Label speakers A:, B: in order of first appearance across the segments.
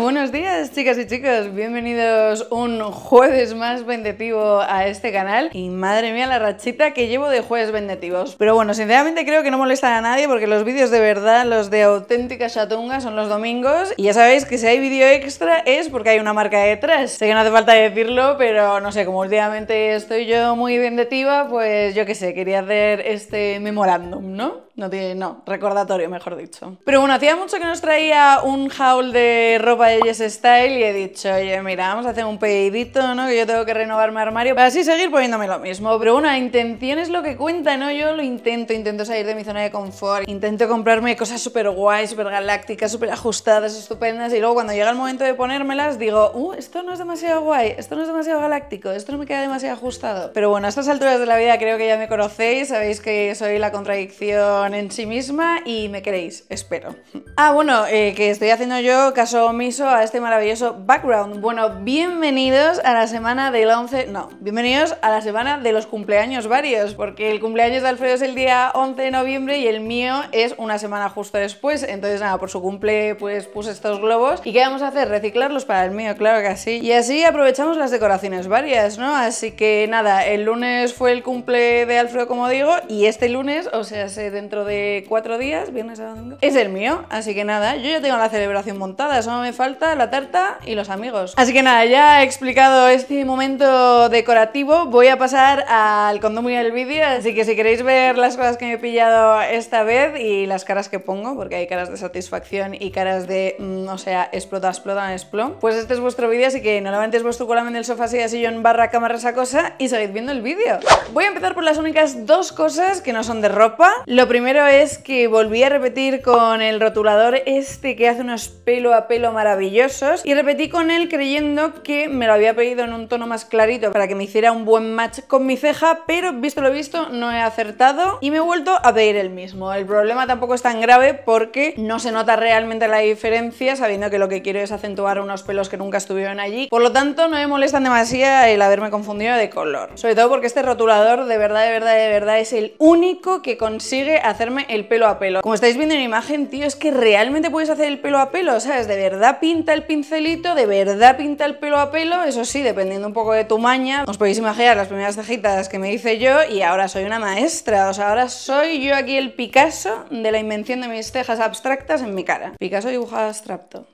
A: buenos días chicas y chicos, bienvenidos un jueves más vendetivo a este canal y madre mía la rachita que llevo de jueves vendetivos. Pero bueno, sinceramente creo que no molestan a nadie porque los vídeos de verdad, los de auténtica chatunga son los domingos y ya sabéis que si hay vídeo extra es porque hay una marca detrás. Sé que no hace falta decirlo, pero no sé, como últimamente estoy yo muy vendetiva, pues yo qué sé, quería hacer este memorándum, ¿no? No tiene, no, recordatorio, mejor dicho. Pero bueno, hacía mucho que nos traía un haul de ropa de Yes Style y he dicho, oye, mira, vamos a hacer un pedidito, ¿no? Que yo tengo que renovar mi armario para así seguir poniéndome lo mismo. Pero bueno, la intención es lo que cuenta, ¿no? Yo lo intento, intento salir de mi zona de confort, intento comprarme cosas súper guay, súper galácticas, súper ajustadas, estupendas y luego cuando llega el momento de ponérmelas digo, uh, esto no es demasiado guay, esto no es demasiado galáctico, esto no me queda demasiado ajustado. Pero bueno, a estas alturas de la vida creo que ya me conocéis, sabéis que soy la contradicción en sí misma y me queréis, espero. Ah, bueno, eh, que estoy haciendo yo caso omiso a este maravilloso background. Bueno, bienvenidos a la semana del 11, no, bienvenidos a la semana de los cumpleaños varios, porque el cumpleaños de Alfredo es el día 11 de noviembre y el mío es una semana justo después, entonces nada, por su cumple pues puse estos globos. ¿Y qué vamos a hacer? Reciclarlos para el mío, claro que sí. Y así aprovechamos las decoraciones varias, ¿no? Así que nada, el lunes fue el cumple de Alfredo, como digo, y este lunes, o sea, se dentro de cuatro días, viernes, a es el mío. Así que nada, yo ya tengo la celebración montada, solo me falta la tarta y los amigos. Así que nada, ya he explicado este momento decorativo, voy a pasar al condominio del vídeo, así que si queréis ver las cosas que me he pillado esta vez y las caras que pongo, porque hay caras de satisfacción y caras de, mm, o sea, explota, explota, explota, pues este es vuestro vídeo, así que normalmente es vuestro del en el sofá, yo sillón, barra, cámara, esa cosa y seguid viendo el vídeo. Voy a empezar por las únicas dos cosas que no son de ropa. Lo primero primero es que volví a repetir con el rotulador este que hace unos pelo a pelo maravillosos y repetí con él creyendo que me lo había pedido en un tono más clarito para que me hiciera un buen match con mi ceja, pero visto lo visto no he acertado y me he vuelto a pedir el mismo. El problema tampoco es tan grave porque no se nota realmente la diferencia sabiendo que lo que quiero es acentuar unos pelos que nunca estuvieron allí. Por lo tanto no me molesta demasiado el haberme confundido de color. Sobre todo porque este rotulador de verdad, de verdad, de verdad es el único que consigue hacerme el pelo a pelo. Como estáis viendo en la imagen, tío, es que realmente puedes hacer el pelo a pelo, ¿sabes? De verdad pinta el pincelito, de verdad pinta el pelo a pelo, eso sí, dependiendo un poco de tu maña. Os podéis imaginar las primeras cejitas que me hice yo y ahora soy una maestra, o sea, ahora soy yo aquí el Picasso de la invención de mis cejas abstractas en mi cara. Picasso dibujado abstracto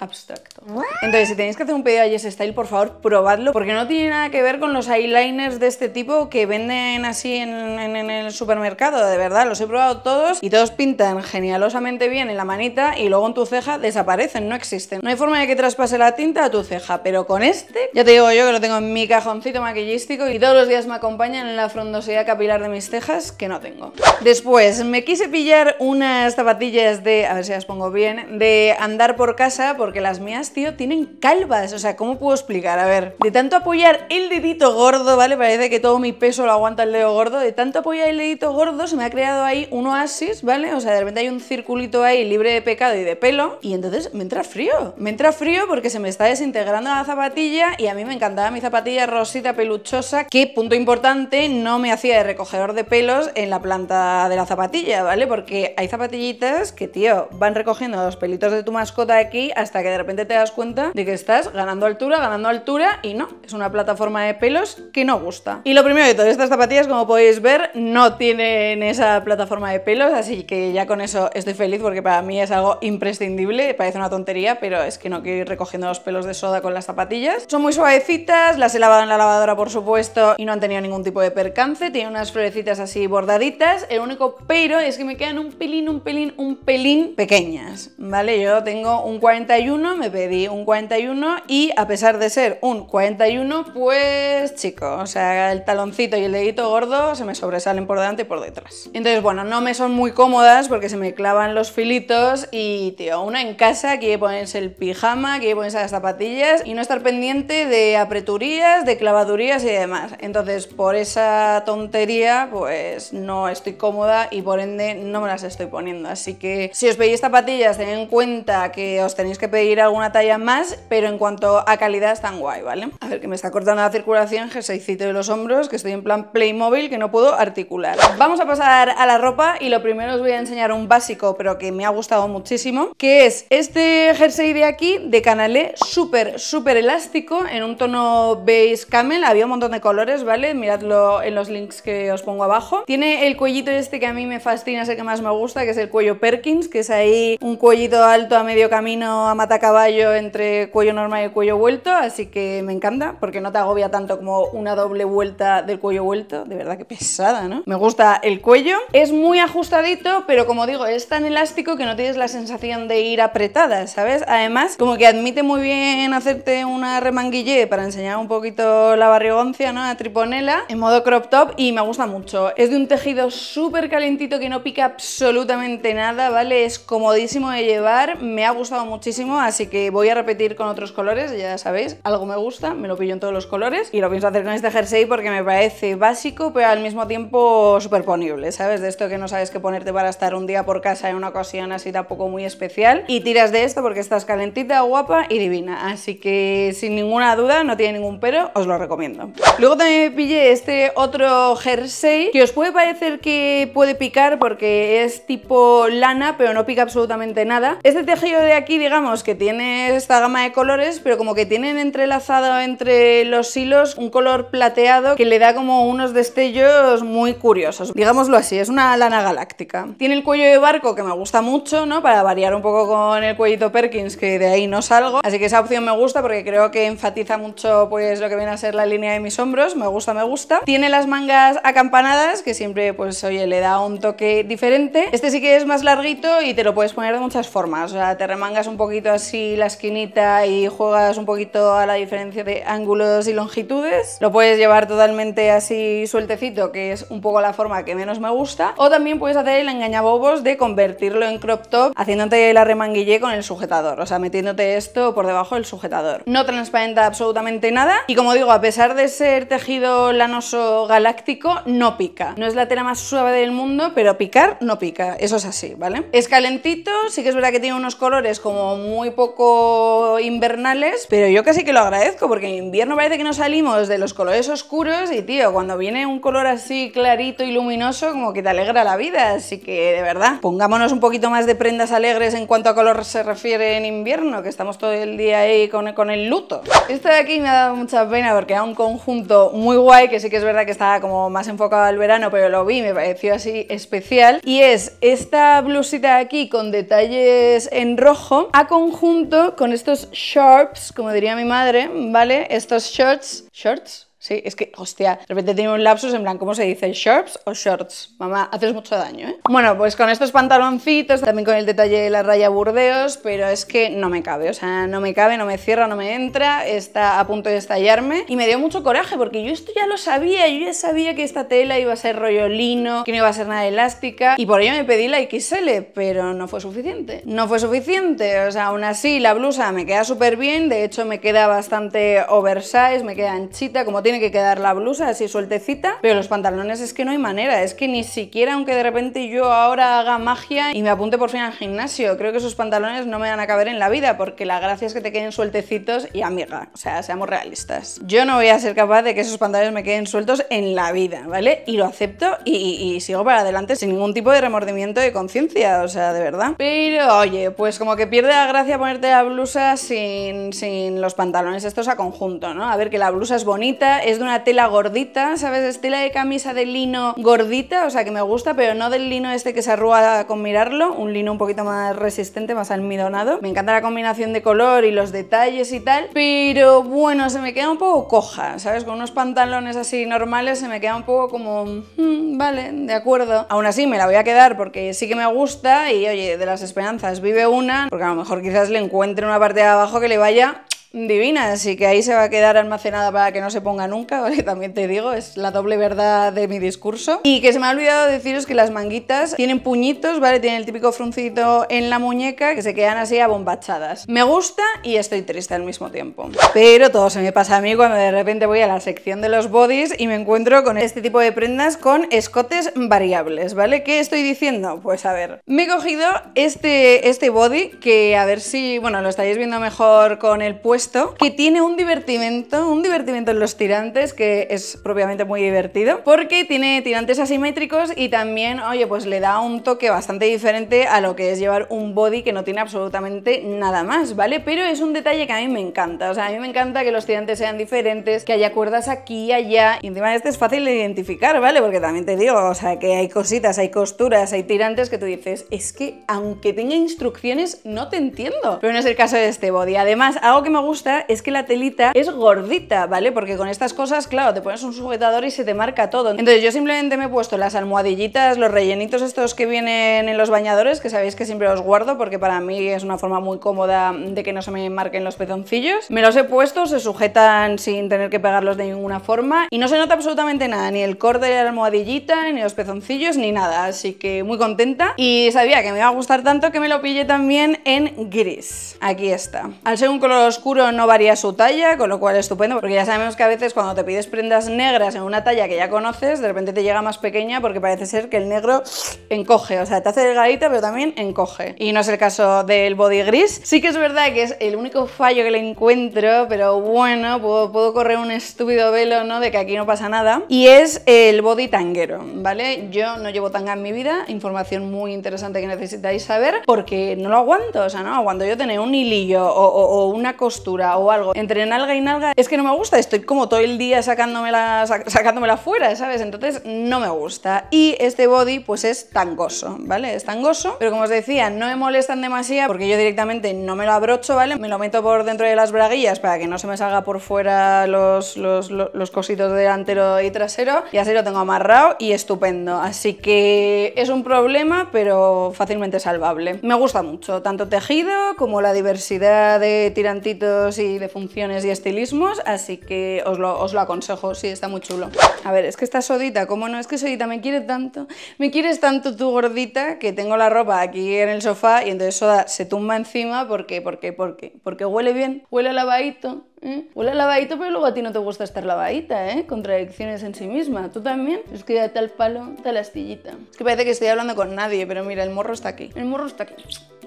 A: abstracto. Entonces, si tenéis que hacer un pedido a Yes Style, por favor, probadlo, porque no tiene nada que ver con los eyeliners de este tipo que venden así en, el supermercado, de verdad, los he probado todos y todos pintan genialosamente bien en la manita y luego en tu ceja desaparecen, no existen. No hay forma de que traspase la tinta a tu ceja, pero con este, ya te digo yo que lo tengo en mi cajoncito maquillístico y todos los días me acompañan en la frondosidad capilar de mis cejas que no tengo. Después, me quise pillar unas zapatillas de, a ver si las pongo bien, de andar por casa, porque las mías, tío, tienen calvas. O sea, ¿cómo puedo explicar? A ver, de tanto apoyar el dedito gordo, ¿vale? Parece que todo mi peso lo aguanta el dedo gordo. De tanto apoyar el dedito gordo se me ha creado ahí un oasis, ¿vale? O sea, de repente hay un circulito ahí libre de pecado y de pelo. Y entonces me entra frío. Me entra frío porque se me está desintegrando la zapatilla y a mí me encantaba mi zapatilla rosita peluchosa que, punto importante, no me hacía de recogedor de pelos en la planta de la zapatilla, ¿vale? Porque hay zapatillitas que, tío, van recogiendo los pelitos de tu mascota aquí hasta que de repente te das cuenta de que estás ganando altura, ganando altura y no, es una plataforma de pelos que no gusta. Y lo primero de todo, estas zapatillas como podéis ver no tienen esa plataforma de pelos, así que ya con eso estoy feliz porque para mí es algo imprescindible, parece una tontería, pero es que no quiero ir recogiendo los pelos de soda con las zapatillas. Son muy suavecitas, las he lavado en la lavadora por supuesto y no han tenido ningún tipo de percance, tienen unas florecitas así bordaditas, el único pero es que me quedan un pelín, un pelín, un pelín pequeñas, ¿vale? Yo tengo un 41 me pedí un 41 y a pesar de ser un 41, pues chico, o sea, el taloncito y el dedito gordo se me sobresalen por delante y por detrás. Entonces, bueno, no me son muy cómodas porque se me clavan los filitos y, tío, una en casa que pones el pijama, aquí pones las zapatillas y no estar pendiente de apreturías, de clavadurías y demás. Entonces, por esa tontería, pues no estoy cómoda y por ende no me las estoy poniendo. Así que si os pedís zapatillas, ten en cuenta que os tenéis que pedir ir a talla más, pero en cuanto a calidad están guay, ¿vale? A ver, que me está cortando la circulación, jerseycito de los hombros, que estoy en plan Playmobil, que no puedo articular. Vamos a pasar a la ropa y lo primero os voy a enseñar un básico, pero que me ha gustado muchísimo, que es este jersey de aquí, de Canalé, súper, súper elástico, en un tono beige camel, había un montón de colores, ¿vale? Miradlo en los links que os pongo abajo. Tiene el cuellito este que a mí me fascina, es el que más me gusta, que es el cuello Perkins, que es ahí un cuellito alto a medio camino a caballo entre cuello normal y cuello vuelto, así que me encanta porque no te agobia tanto como una doble vuelta del cuello vuelto. De verdad que pesada, ¿no? Me gusta el cuello. Es muy ajustadito, pero como digo, es tan elástico que no tienes la sensación de ir apretada, ¿sabes? Además, como que admite muy bien hacerte una remanguillé para enseñar un poquito la barrigoncia, ¿no? A triponela en modo crop top y me gusta mucho. Es de un tejido súper calentito que no pica absolutamente nada, ¿vale? Es comodísimo de llevar, me ha gustado muchísimo así que voy a repetir con otros colores, ya sabéis, algo me gusta, me lo pillo en todos los colores y lo pienso hacer con este jersey porque me parece básico, pero al mismo tiempo superponible, ¿sabes? De esto que no sabes qué ponerte para estar un día por casa en una ocasión así tampoco muy especial y tiras de esto porque estás calentita, guapa y divina, así que sin ninguna duda, no tiene ningún pero, os lo recomiendo. Luego también me pillé este otro jersey que os puede parecer que puede picar porque es tipo lana, pero no pica absolutamente nada. Este tejido de aquí, digamos, que tiene esta gama de colores, pero como que tienen entrelazado entre los hilos un color plateado que le da como unos destellos muy curiosos. Digámoslo así, es una lana galáctica. Tiene el cuello de barco que me gusta mucho, ¿no? Para variar un poco con el cuellito Perkins, que de ahí no salgo. Así que esa opción me gusta porque creo que enfatiza mucho pues lo que viene a ser la línea de mis hombros. Me gusta, me gusta. Tiene las mangas acampanadas, que siempre pues oye, le da un toque diferente. Este sí que es más larguito y te lo puedes poner de muchas formas. O sea, te remangas un poquito así la esquinita y juegas un poquito a la diferencia de ángulos y longitudes. Lo puedes llevar totalmente así sueltecito, que es un poco la forma que menos me gusta. O también puedes hacer el engañabobos de convertirlo en crop top, haciéndote la remanguille con el sujetador, o sea, metiéndote esto por debajo del sujetador. No transparenta absolutamente nada y como digo, a pesar de ser tejido lanoso galáctico, no pica. No es la tela más suave del mundo, pero picar no pica, eso es así, ¿vale? Es calentito, sí que es verdad que tiene unos colores como muy muy poco invernales, pero yo casi que lo agradezco porque en invierno parece que no salimos de los colores oscuros y tío, cuando viene un color así clarito y luminoso, como que te alegra la vida, así que de verdad, pongámonos un poquito más de prendas alegres en cuanto a color se refiere en invierno, que estamos todo el día ahí con, el luto. Esto de aquí me ha dado mucha pena porque era un conjunto muy guay, que sí que es verdad que estaba como más enfocado al verano, pero lo vi, me pareció así especial, y es esta blusita de aquí con detalles en rojo, a conjunto junto con estos shorts, como diría mi madre, ¿vale? Estos shorts, shorts, Sí, es que, hostia, de repente tiene un lapsus en plan, ¿cómo se dice? ¿Shorts o shorts? Mamá, haces mucho daño, ¿eh? Bueno, pues con estos pantaloncitos, también con el detalle de la raya burdeos, pero es que no me cabe, o sea, no me cabe, no me cierra, no me entra, está a punto de estallarme y me dio mucho coraje porque yo esto ya lo sabía, yo ya sabía que esta tela iba a ser rollo lino, que no iba a ser nada elástica y por ello me pedí la XL, pero no fue suficiente. No fue suficiente, o sea, aún así la blusa me queda súper bien, de hecho me queda bastante oversize, me queda anchita, como tiene que quedar la blusa así sueltecita, pero los pantalones es que no hay manera, es que ni siquiera aunque de repente yo ahora haga magia y me apunte por fin al gimnasio, creo que esos pantalones no me van a caber en la vida porque la gracia es que te queden sueltecitos y amiga, o sea, seamos realistas. Yo no voy a ser capaz de que esos pantalones me queden sueltos en la vida, ¿vale? Y lo acepto y, sigo para adelante sin ningún tipo de remordimiento de conciencia, o sea, de verdad. Pero oye, pues como que pierde la gracia ponerte la blusa sin, sin los pantalones estos a conjunto, ¿no? A ver que la blusa es bonita es de una tela gordita, ¿sabes? Es tela de camisa de lino gordita, o sea que me gusta, pero no del lino este que se arruga con mirarlo, un lino un poquito más resistente, más almidonado. Me encanta la combinación de color y los detalles y tal, pero bueno, se me queda un poco coja, ¿sabes? Con unos pantalones así normales se me queda un poco como, mm, vale, de acuerdo. Aún así me la voy a quedar porque sí que me gusta y oye, de las esperanzas vive una, porque a lo mejor quizás le encuentre una parte de abajo que le vaya divina, así que ahí se va a quedar almacenada para que no se ponga nunca, ¿vale? También te digo, es la doble verdad de mi discurso. Y que se me ha olvidado deciros que las manguitas tienen puñitos, ¿vale? Tienen el típico fruncito en la muñeca que se quedan así abombachadas. Me gusta y estoy triste al mismo tiempo. Pero todo se me pasa a mí cuando de repente voy a la sección de los bodies y me encuentro con este tipo de prendas con escotes variables, ¿vale? ¿Qué estoy diciendo? Pues a ver, me he cogido este, este body que a ver si, bueno, lo estáis viendo mejor con el puesto que tiene un divertimento, un divertimento en los tirantes, que es propiamente muy divertido, porque tiene tirantes asimétricos y también, oye, pues le da un toque bastante diferente a lo que es llevar un body que no tiene absolutamente nada más, ¿vale? Pero es un detalle que a mí me encanta, o sea, a mí me encanta que los tirantes sean diferentes, que haya cuerdas aquí y allá, y encima este es fácil de identificar, ¿vale? Porque también te digo, o sea, que hay cositas, hay costuras, hay tirantes que tú dices, es que aunque tenga instrucciones no te entiendo, pero no es el caso de este body. Además, algo que me gusta es que la telita es gordita, ¿vale? Porque con estas cosas, claro, te pones un sujetador y se te marca todo. Entonces yo simplemente me he puesto las almohadillitas, los rellenitos estos que vienen en los bañadores, que sabéis que siempre los guardo porque para mí es una forma muy cómoda de que no se me marquen los pezoncillos. Me los he puesto, se sujetan sin tener que pegarlos de ninguna forma y no se nota absolutamente nada, ni el corte de la almohadillita, ni los pezoncillos, ni nada. Así que muy contenta y sabía que me iba a gustar tanto que me lo pillé también en gris. Aquí está. Al ser un color oscuro no varía su talla, con lo cual estupendo, porque ya sabemos que a veces cuando te pides prendas negras en una talla que ya conoces, de repente te llega más pequeña porque parece ser que el negro encoge, o sea, te hace delgadita pero también encoge. Y no es el caso del body gris. Sí que es verdad que es el único fallo que le encuentro, pero bueno, puedo, correr un estúpido velo, ¿no? De que aquí no pasa nada. Y es el body tanguero, ¿vale? Yo no llevo tanga en mi vida, información muy interesante que necesitáis saber, porque no lo aguanto, o sea, no Cuando yo tener un hilillo o una costura o algo. Entre nalga y nalga es que no me gusta, estoy como todo el día sacándomela, sac sacándomela fuera, ¿sabes? Entonces no me gusta. Y este body pues es tangoso, ¿vale? Es tangoso, pero como os decía, no me molestan demasiado porque yo directamente no me lo abrocho, ¿vale? Me lo meto por dentro de las braguillas para que no se me salga por fuera los, los, los, los cositos delantero y trasero y así lo tengo amarrado y estupendo. Así que es un problema, pero fácilmente salvable. Me gusta mucho, tanto tejido como la diversidad de tirantitos y de funciones y estilismos, así que os lo, aconsejo, sí, está muy chulo. A ver, es que está sodita, ¿Cómo no, es que sodita me quiere tanto, me quieres tanto tú gordita que tengo la ropa aquí en el sofá y entonces soda se tumba encima porque, ¿Por qué? porque huele bien, huele a lavadito, ¿eh? Huele a lavadito, pero luego a ti no te gusta estar lavadita, ¿eh? Contradicciones en sí misma. ¿Tú también? Es que date al palo, Tal la astillita. Es que parece que estoy hablando con nadie, pero mira, el morro está aquí. El morro está aquí.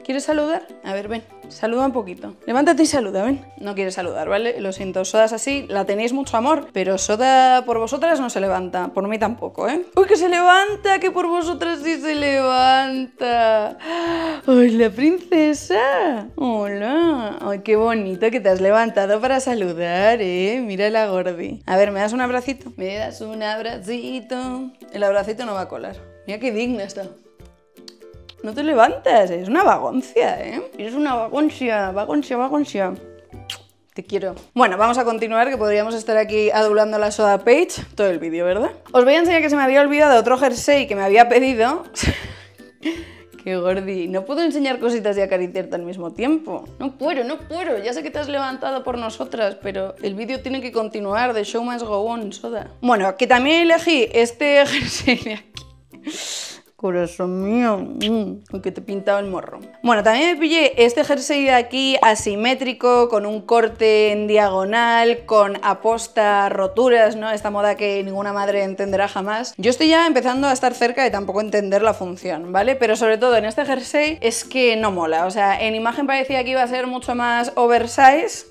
A: ¿Quieres saludar? A ver, ven, saluda un poquito. Levántate y saluda, ven. No quieres saludar, ¿vale? Lo siento, sodas así, la tenéis mucho amor, pero soda por vosotras no se levanta, por mí tampoco, ¿eh? ¡Uy, que se levanta! ¡Que por vosotras sí se levanta! la princesa! ¡Hola! ¡Ay, qué bonito que te has levantado para saludar, eh! Mira la gordi. A ver, ¿me das un abracito? Me das un abracito. El abracito no va a colar. Mira qué digna está. No te levantas, es una vagoncia, ¿eh? Es una vagoncia, vagoncia, vagoncia. Te quiero. Bueno, vamos a continuar, que podríamos estar aquí adulando la soda page todo el vídeo, ¿verdad? Os voy a enseñar que se me había olvidado otro jersey que me había pedido. Qué gordi. No puedo enseñar cositas de acariciarte al mismo tiempo. No puedo, no puedo. Ya sé que te has levantado por nosotras, pero el vídeo tiene que continuar. de show must go on, soda. Bueno, que también elegí este jersey de aquí. Corazón mío, aunque mm, que te pintado el morro. Bueno, también me pillé este jersey de aquí asimétrico, con un corte en diagonal, con aposta roturas, ¿no? Esta moda que ninguna madre entenderá jamás. Yo estoy ya empezando a estar cerca de tampoco entender la función, ¿vale? Pero sobre todo en este jersey es que no mola. O sea, en imagen parecía que iba a ser mucho más oversize.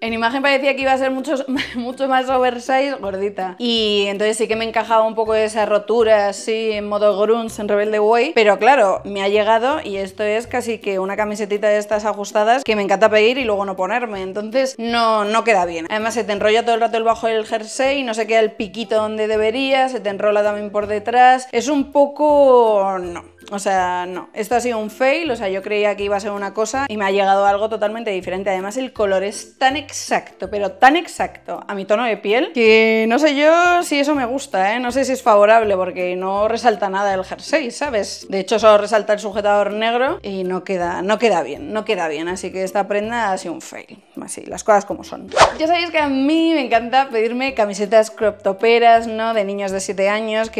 A: En imagen parecía que iba a ser mucho, mucho más oversize, gordita. Y entonces sí que me encajaba un poco esa rotura así, en modo grunge, en Rebelde Way. Pero claro, me ha llegado y esto es casi que una camisetita de estas ajustadas que me encanta pedir y luego no ponerme. Entonces no, no queda bien. Además se te enrolla todo el rato el bajo del jersey, no se queda el piquito donde debería, se te enrola también por detrás. Es un poco... no. O sea, no, esto ha sido un fail, o sea, yo creía que iba a ser una cosa y me ha llegado algo totalmente diferente. Además, el color es tan exacto, pero tan exacto a mi tono de piel, que no sé yo si eso me gusta, ¿eh? No sé si es favorable porque no resalta nada el jersey, ¿sabes? De hecho, solo resalta el sujetador negro y no queda, no queda bien, no queda bien. Así que esta prenda ha sido un fail, así, las cosas como son. Ya sabéis que a mí me encanta pedirme camisetas crop toperas, ¿no? De niños de 7 años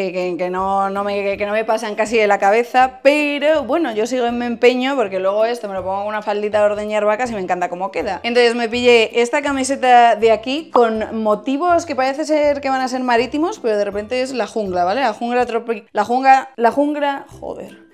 A: no, me, que no me pasan casi de la cabeza pero bueno, yo sigo en mi empeño porque luego esto me lo pongo con una faldita de ordeñar vacas y me encanta cómo queda. Entonces me pillé esta camiseta de aquí con motivos que parece ser que van a ser marítimos, pero de repente es la jungla, ¿vale? La jungla tropical, la jungla, la jungla, joder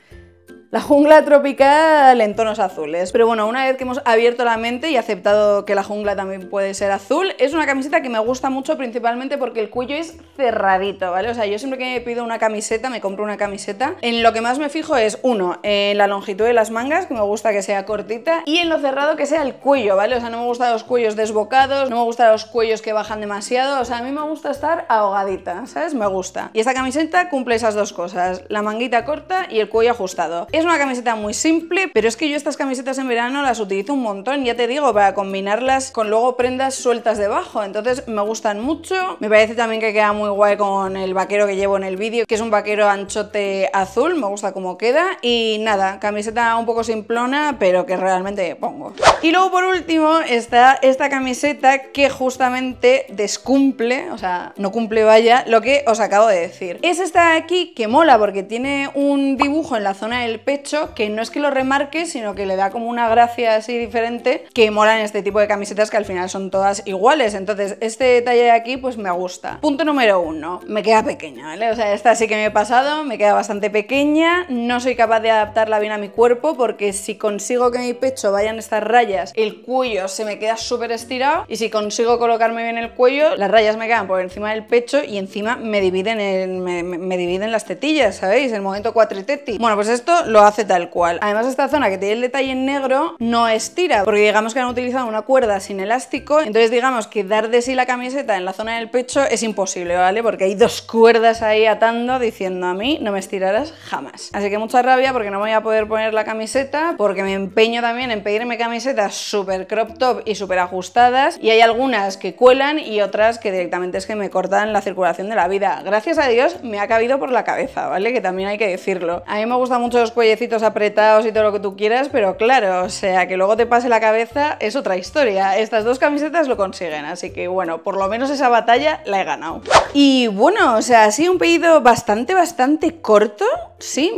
A: la jungla tropical en tonos azules. Pero bueno, una vez que hemos abierto la mente y aceptado que la jungla también puede ser azul, es una camiseta que me gusta mucho principalmente porque el cuello es cerradito, ¿vale? O sea, yo siempre que me pido una camiseta, me compro una camiseta, en lo que más me fijo es, uno, en la longitud de las mangas, que me gusta que sea cortita, y en lo cerrado que sea el cuello, ¿vale? O sea, no me gustan los cuellos desbocados, no me gustan los cuellos que bajan demasiado, o sea, a mí me gusta estar ahogadita, ¿sabes? Me gusta. Y esta camiseta cumple esas dos cosas, la manguita corta y el cuello ajustado. Es una camiseta muy simple, pero es que yo estas camisetas en verano las utilizo un montón, ya te digo, para combinarlas con luego prendas sueltas debajo. Entonces me gustan mucho. Me parece también que queda muy guay con el vaquero que llevo en el vídeo, que es un vaquero anchote azul. Me gusta cómo queda. Y nada, camiseta un poco simplona, pero que realmente pongo. Y luego por último está esta camiseta que justamente descumple, o sea, no cumple vaya, lo que os acabo de decir. Es esta de aquí que mola porque tiene un dibujo en la zona del pecho que no es que lo remarque, sino que le da como una gracia así diferente, que mola en este tipo de camisetas que al final son todas iguales. Entonces, este detalle de aquí, pues me gusta. Punto número uno, me queda pequeña, ¿vale? O sea, esta sí que me he pasado, me queda bastante pequeña, no soy capaz de adaptarla bien a mi cuerpo, porque si consigo que mi pecho vayan estas rayas, el cuello se me queda súper estirado, y si consigo colocarme bien el cuello, las rayas me quedan por encima del pecho y encima me dividen, me, dividen las tetillas, ¿sabéis? El momento cuatriteti. Bueno, pues esto lo hace tal cual. Además esta zona que tiene el detalle en negro no estira, porque digamos que han utilizado una cuerda sin elástico, entonces digamos que dar de sí la camiseta en la zona del pecho es imposible, ¿vale? Porque hay dos cuerdas ahí atando diciendo a mí no me estirarás jamás. Así que mucha rabia porque no voy a poder poner la camiseta, porque me empeño también en pedirme camisetas súper crop top y súper ajustadas, y hay algunas que cuelan y otras que directamente es que me cortan la circulación de la vida. Gracias a Dios me ha cabido por la cabeza, ¿vale? Que también hay que decirlo. A mí me gustan mucho los cuellos Pellecitos apretados y todo lo que tú quieras, pero claro, o sea, que luego te pase la cabeza es otra historia. Estas dos camisetas lo consiguen, así que bueno, por lo menos esa batalla la he ganado. Y bueno, o sea, ha sido un pedido bastante, bastante corto, Sí,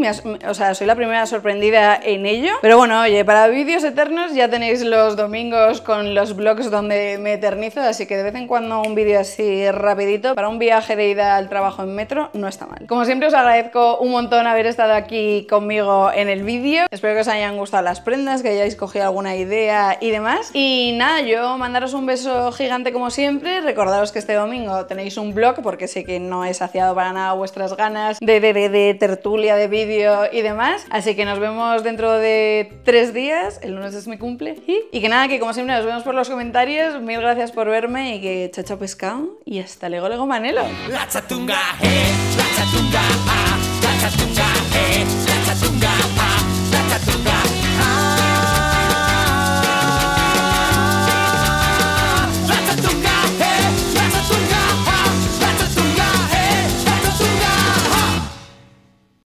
A: o sea, soy la primera sorprendida en ello. Pero bueno, oye, para vídeos eternos ya tenéis los domingos con los blogs donde me eternizo, así que de vez en cuando un vídeo así rapidito para un viaje de ida al trabajo en metro no está mal. Como siempre os agradezco un montón haber estado aquí conmigo en el vídeo. Espero que os hayan gustado las prendas, que hayáis cogido alguna idea y demás. Y nada, yo mandaros un beso gigante como siempre. Recordaros que este domingo tenéis un blog porque sé que no he saciado para nada vuestras ganas de, de, de tertulia de vídeo y demás. Así que nos vemos dentro de tres días, el lunes es mi cumple. Y que nada, que como siempre nos vemos por los comentarios, mil gracias por verme y que chao chao pescado y hasta luego luego manelo. Eh. Ah. Eh.